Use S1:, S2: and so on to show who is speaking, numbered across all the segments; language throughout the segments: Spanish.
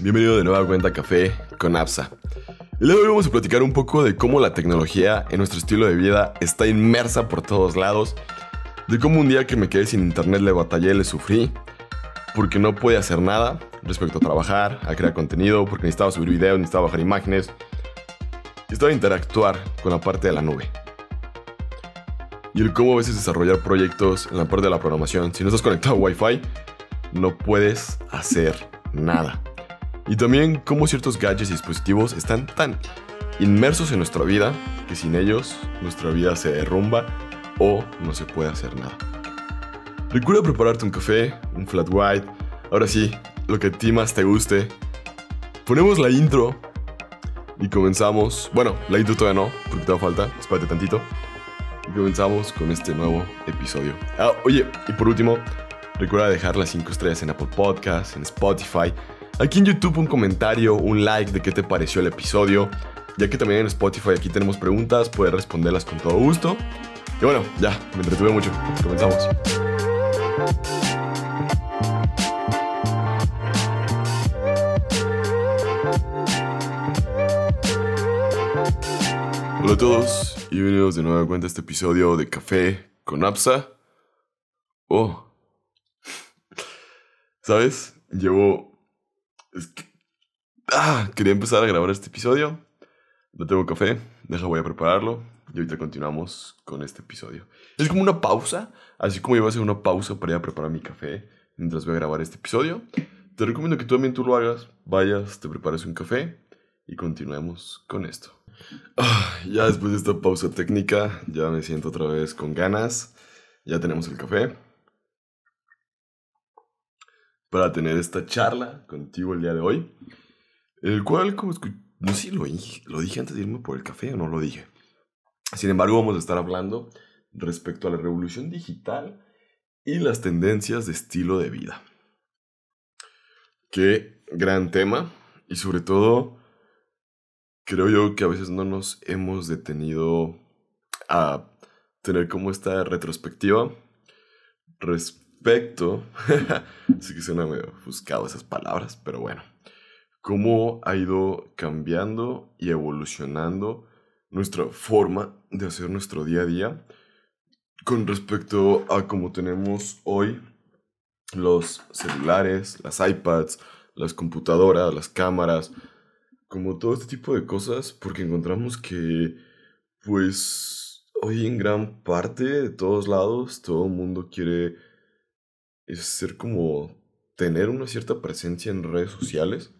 S1: Bienvenido de nuevo a Cuenta Café con APSA. El día de hoy vamos a platicar un poco de cómo la tecnología en nuestro estilo de vida está inmersa por todos lados, de cómo un día que me quedé sin internet le batallé, le sufrí, porque no podía hacer nada respecto a trabajar, a crear contenido, porque necesitaba subir videos, necesitaba bajar imágenes, necesitaba interactuar con la parte de la nube. Y el cómo a veces desarrollar proyectos en la parte de la programación, si no estás conectado a Wi-Fi, no puedes hacer nada y también cómo ciertos gadgets y dispositivos están tan inmersos en nuestra vida que sin ellos nuestra vida se derrumba o no se puede hacer nada. Recuerda prepararte un café, un flat white, ahora sí, lo que a ti más te guste. Ponemos la intro y comenzamos. Bueno, la intro todavía no, porque te falta, espérate tantito. Y comenzamos con este nuevo episodio. Ah, oye, y por último, recuerda dejar las 5 estrellas en Apple Podcasts, en Spotify Aquí en YouTube un comentario, un like de qué te pareció el episodio. Ya que también en Spotify aquí tenemos preguntas, puedes responderlas con todo gusto. Y bueno, ya, me entretuve mucho. Comenzamos. Hola a todos y bienvenidos de nuevo a cuenta este episodio de Café con Apsa. Oh. ¿Sabes? Llevo es que... Ah, quería empezar a grabar este episodio. No tengo café, deja voy a prepararlo y ahorita continuamos con este episodio. Es como una pausa, así como iba a hacer una pausa para ir a preparar mi café mientras voy a grabar este episodio. Te recomiendo que tú también tú lo hagas, vayas, te prepares un café y continuemos con esto. Ah, ya después de esta pausa técnica, ya me siento otra vez con ganas. Ya tenemos el café para tener esta charla contigo el día de hoy. El cual, como no sé si lo, lo dije antes de irme por el café o no lo dije. Sin embargo, vamos a estar hablando respecto a la revolución digital y las tendencias de estilo de vida. Qué gran tema y sobre todo creo yo que a veces no nos hemos detenido a tener como esta retrospectiva respecto respecto, sí que suena medio ofuscado esas palabras, pero bueno, cómo ha ido cambiando y evolucionando nuestra forma de hacer nuestro día a día con respecto a cómo tenemos hoy los celulares, las iPads, las computadoras, las cámaras, como todo este tipo de cosas, porque encontramos que, pues, hoy en gran parte, de todos lados, todo el mundo quiere es ser como tener una cierta presencia en redes sociales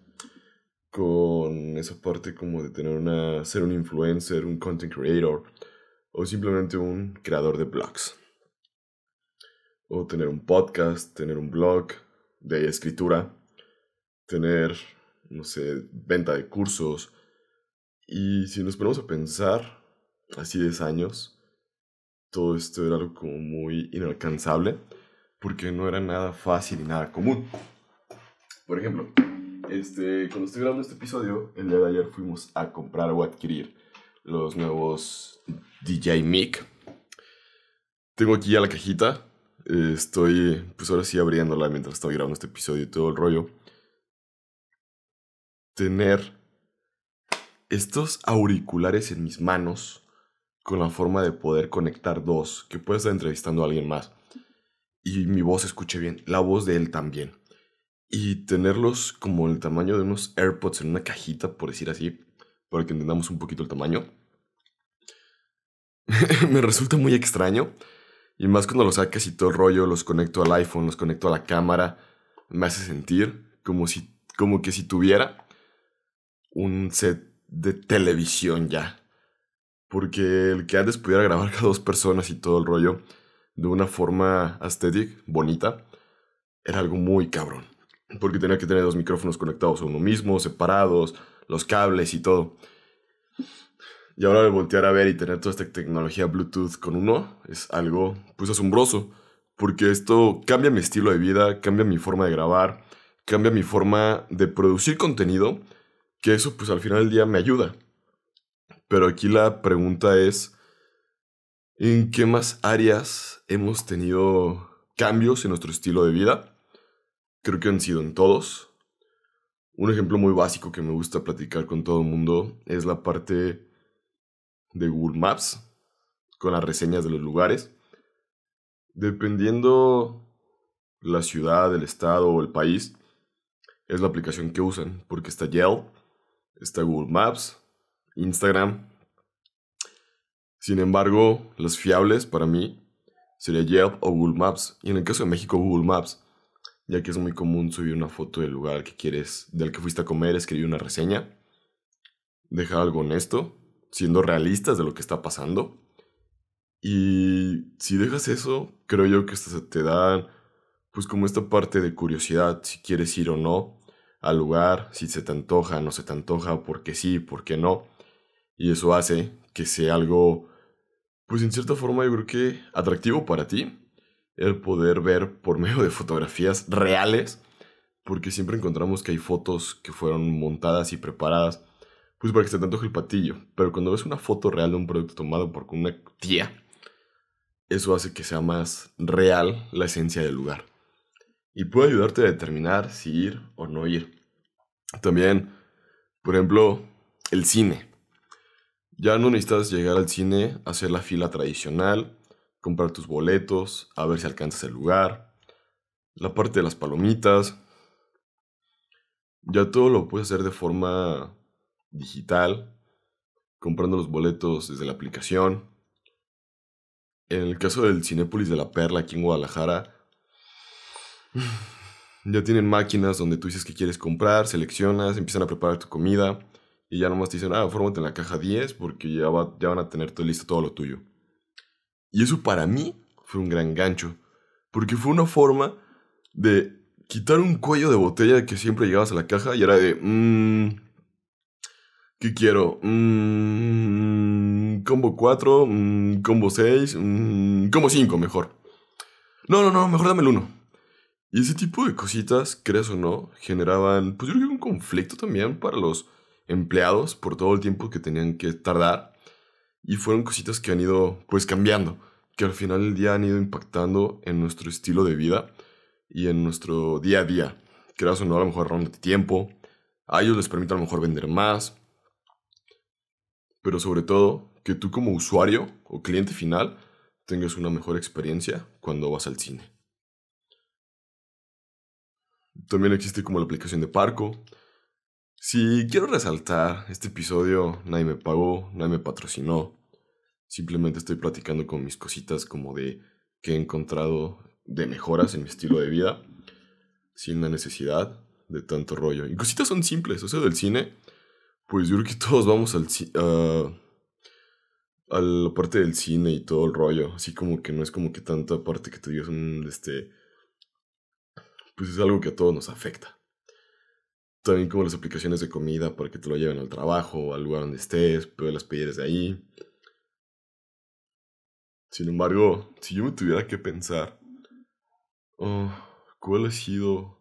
S1: con esa parte como de tener una ser un influencer, un content creator o simplemente un creador de blogs. O tener un podcast, tener un blog de escritura, tener no sé, venta de cursos. Y si nos ponemos a pensar, así 10 años, todo esto era algo como muy inalcanzable porque no era nada fácil y nada común. Por ejemplo, este, cuando estoy grabando este episodio, el día de ayer fuimos a comprar o adquirir los nuevos DJ Mic. Tengo aquí ya la cajita. estoy, pues ahora sí abriéndola mientras estoy grabando este episodio y todo el rollo. Tener estos auriculares en mis manos con la forma de poder conectar dos, que puedes estar entrevistando a alguien más y mi voz escuche bien, la voz de él también. Y tenerlos como el tamaño de unos AirPods en una cajita, por decir así, para que entendamos un poquito el tamaño, me resulta muy extraño. Y más cuando los sacas y todo el rollo, los conecto al iPhone, los conecto a la cámara, me hace sentir como, si, como que si tuviera un set de televisión ya. Porque el que antes pudiera grabar a dos personas y todo el rollo, de una forma estética bonita, era algo muy cabrón. Porque tenía que tener dos micrófonos conectados a uno mismo, separados, los cables y todo. Y ahora de voltear a ver y tener toda esta tecnología Bluetooth con uno es algo pues asombroso. Porque esto cambia mi estilo de vida, cambia mi forma de grabar, cambia mi forma de producir contenido, que eso pues al final del día me ayuda. Pero aquí la pregunta es, ¿En qué más áreas hemos tenido cambios en nuestro estilo de vida? Creo que han sido en todos. Un ejemplo muy básico que me gusta platicar con todo el mundo es la parte de Google Maps, con las reseñas de los lugares. Dependiendo la ciudad, el estado o el país, es la aplicación que usan, porque está Yelp, está Google Maps, Instagram, sin embargo, los fiables para mí sería Yelp o Google Maps, y en el caso de México Google Maps, ya que es muy común subir una foto del lugar que quieres, del que fuiste a comer, escribir una reseña, dejar algo honesto, siendo realistas de lo que está pasando. Y si dejas eso, creo yo que te dan pues como esta parte de curiosidad, si quieres ir o no al lugar, si se te antoja, no se te antoja, porque sí, porque no. Y eso hace que sea algo, pues en cierta forma yo creo que atractivo para ti, el poder ver por medio de fotografías reales, porque siempre encontramos que hay fotos que fueron montadas y preparadas, pues para que se te antoje el patillo, pero cuando ves una foto real de un producto tomado por una tía, eso hace que sea más real la esencia del lugar. Y puede ayudarte a determinar si ir o no ir. También, por ejemplo, el cine. Ya no necesitas llegar al cine, hacer la fila tradicional, comprar tus boletos, a ver si alcanzas el lugar, la parte de las palomitas. Ya todo lo puedes hacer de forma digital, comprando los boletos desde la aplicación. En el caso del Cinépolis de la Perla aquí en Guadalajara, ya tienen máquinas donde tú dices que quieres comprar, seleccionas, empiezan a preparar tu comida y ya nomás te dicen, ah, fórmate en la caja 10 porque ya, ya van a tener todo listo todo lo tuyo. Y eso para mí fue un gran gancho, porque fue una forma de quitar un cuello de botella que siempre llegabas a la caja y era de, mmm, ¿qué quiero? Mmm, combo 4, mm, combo 6, mm, combo 5 mejor. No, no, no, mejor dame el 1. Y ese tipo de cositas, Crees o no, generaban, pues yo creo que un conflicto también para los empleados por todo el tiempo que tenían que tardar. Y fueron cositas que han ido pues cambiando, que al final del día han ido impactando en nuestro estilo de vida y en nuestro día a día. Creas o no, a lo mejor de tiempo, a ellos les permite a lo mejor vender más, pero sobre todo que tú como usuario o cliente final tengas una mejor experiencia cuando vas al cine. También existe como la aplicación de Parco, si quiero resaltar, este episodio nadie me pagó, nadie me patrocinó. Simplemente estoy platicando con mis cositas como de que he encontrado de mejoras en mi estilo de vida, sin la necesidad de tanto rollo. Y cositas son simples, o sea, del cine, pues yo creo que todos vamos al ah, a la parte del cine y todo el rollo, así como que no es como que tanta parte que te digas un, mm, este, pues es algo que a todos nos afecta. También como las aplicaciones de comida para que te lo lleven al trabajo, o al lugar donde estés, puedes las pedir de ahí. Sin embargo, si yo me tuviera que pensar, oh, ¿cuáles han sido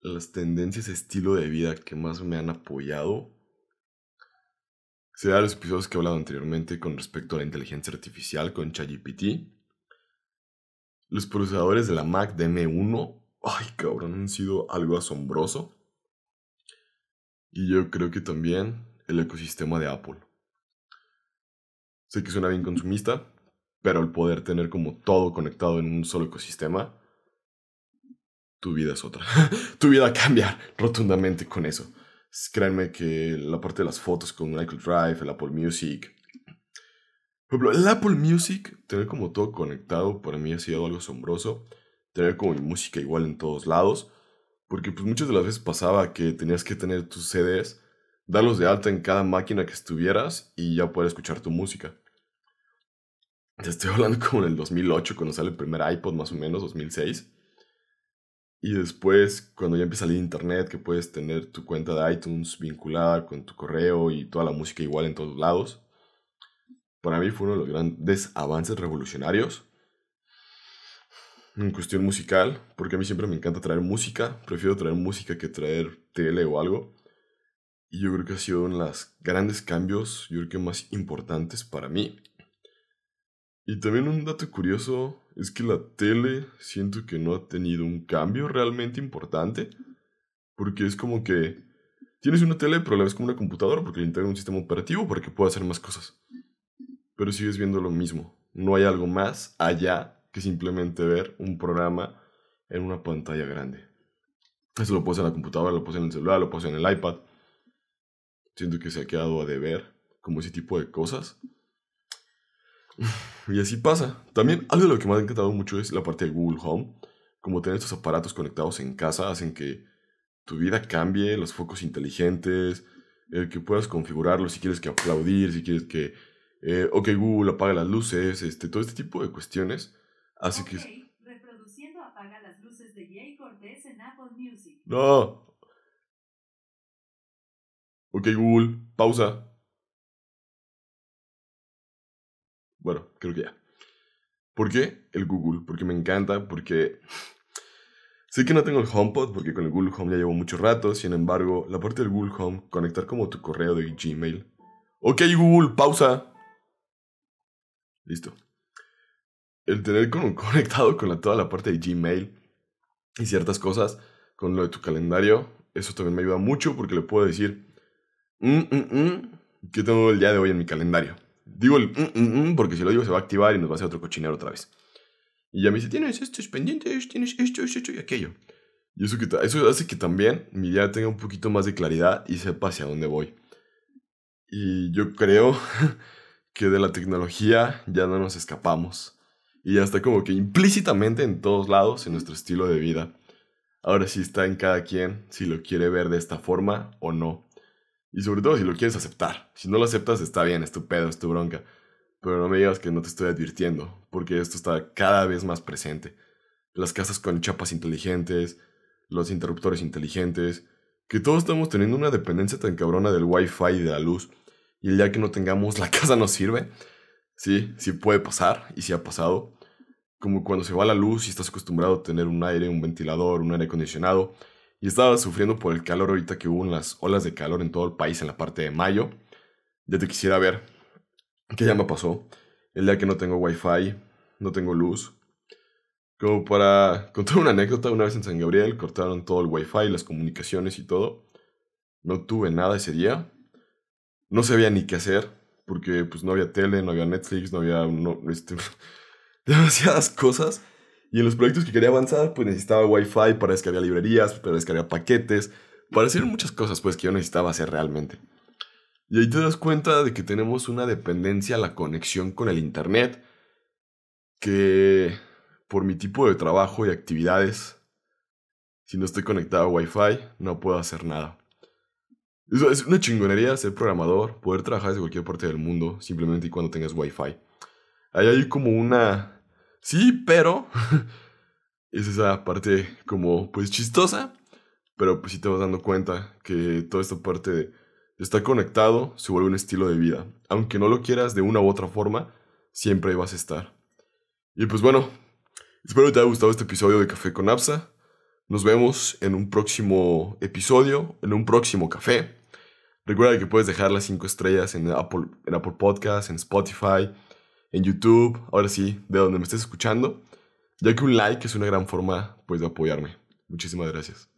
S1: las tendencias, estilo de vida que más me han apoyado? Será los episodios que he hablado anteriormente con respecto a la inteligencia artificial con ChatGPT, los procesadores de la Mac DM1 ay cabrón, han sido algo asombroso. Y yo creo que también el ecosistema de Apple. Sé que suena bien consumista, pero el poder tener como todo conectado en un solo ecosistema, tu vida es otra. tu vida cambia rotundamente con eso. Créanme que la parte de las fotos con Michael Drive, el Apple Music. el Apple Music, tener como todo conectado, para mí ha sido algo asombroso tener como música igual en todos lados, porque pues muchas de las veces pasaba que tenías que tener tus CDs, darlos de alta en cada máquina que estuvieras y ya poder escuchar tu música. Te estoy hablando como en el 2008, cuando sale el primer iPod más o menos, 2006. Y después, cuando ya empieza a salir internet, que puedes tener tu cuenta de iTunes vinculada con tu correo y toda la música igual en todos lados. Para mí fue uno de los grandes avances revolucionarios en cuestión musical, porque a mí siempre me encanta traer música, prefiero traer música que traer tele o algo. Y yo creo que ha sido uno de los grandes cambios, yo creo que más importantes para mí. Y también un dato curioso es que la tele siento que no ha tenido un cambio realmente importante, porque es como que tienes una tele pero la ves como una computadora porque le integra un sistema operativo para que pueda hacer más cosas. Pero sigues viendo lo mismo, no hay algo más allá que simplemente ver un programa en una pantalla grande. Eso lo puse en la computadora, lo puse en el celular, lo puse en el iPad. Siento que se ha quedado a deber como ese tipo de cosas. Y así pasa. También algo de lo que me ha encantado mucho es la parte de Google Home. Como tener estos aparatos conectados en casa hacen que tu vida cambie, los focos inteligentes, que puedas configurarlo si quieres que aplaudir, si quieres que, eh, ok Google apaga las luces, este, todo este tipo de cuestiones Así que. Reproduciendo apaga las luces de en Apple Music. No. Ok, Google, pausa. Bueno, creo que ya. ¿Por qué el Google? Porque me encanta, porque sé que no tengo el HomePod, porque con el Google Home ya llevo mucho rato, sin embargo, la parte del Google Home, conectar como tu correo de Gmail. Ok, Google, pausa. Listo el tener conectado con la, toda la parte de Gmail y ciertas cosas, con lo de tu calendario, eso también me ayuda mucho porque le puedo decir, mm, mm, mm, que tengo el día de hoy en mi calendario. Digo el porque si lo digo se va a activar y nos va a hacer otro cochinero otra vez. Y ya me dice, tienes es pendiente, tienes esto, esto y aquello. Y eso, que, eso hace que también mi día tenga un poquito más de claridad y sepa hacia dónde voy. Y yo creo que de la tecnología ya no nos escapamos y ya está como que implícitamente en todos lados en nuestro estilo de vida. Ahora sí está en cada quien si lo quiere ver de esta forma o no. Y sobre todo si lo quieres aceptar. Si no lo aceptas está bien, es tu pedo, es tu bronca. Pero no me digas que no te estoy advirtiendo, porque esto está cada vez más presente. Las casas con chapas inteligentes, los interruptores inteligentes, que todos estamos teniendo una dependencia tan cabrona del wifi y de la luz. Y el día que no tengamos, la casa no sirve. Sí, sí puede pasar y sí ha pasado como cuando se va la luz y estás acostumbrado a tener un aire, un ventilador, un aire acondicionado, y estaba sufriendo por el calor ahorita que hubo unas olas de calor en todo el país en la parte de mayo. Ya te quisiera ver qué ya me pasó. El día que no tengo wifi, no tengo luz. Como para contar una anécdota, una vez en San Gabriel cortaron todo el wifi, las comunicaciones y todo. No tuve nada ese día. No sabía ni qué hacer, porque pues no había tele, no había Netflix, no había... Este, demasiadas cosas. Y en los proyectos que quería avanzar, pues necesitaba Wi-Fi para descargar librerías, para descargar paquetes, para hacer muchas cosas pues que yo necesitaba hacer realmente. Y ahí te das cuenta de que tenemos una dependencia a la conexión con el Internet, que por mi tipo de trabajo y actividades, si no estoy conectado a Wi-Fi, no puedo hacer nada. Es una chingonería ser programador, poder trabajar desde cualquier parte del mundo, simplemente y cuando tengas Wi-Fi. Ahí hay como una Sí, pero es esa parte como pues chistosa, pero pues sí te vas dando cuenta que toda esta parte está conectado se vuelve un estilo de vida. Aunque no lo quieras de una u otra forma, siempre vas a estar. Y pues bueno, espero que te haya gustado este episodio de Café con Apsa. Nos vemos en un próximo episodio, en un próximo café. Recuerda que puedes dejar las 5 estrellas en Apple, en Apple Podcasts, en Spotify, en YouTube, ahora sí, de donde me estés escuchando, ya que un like es una gran forma pues de apoyarme. Muchísimas gracias.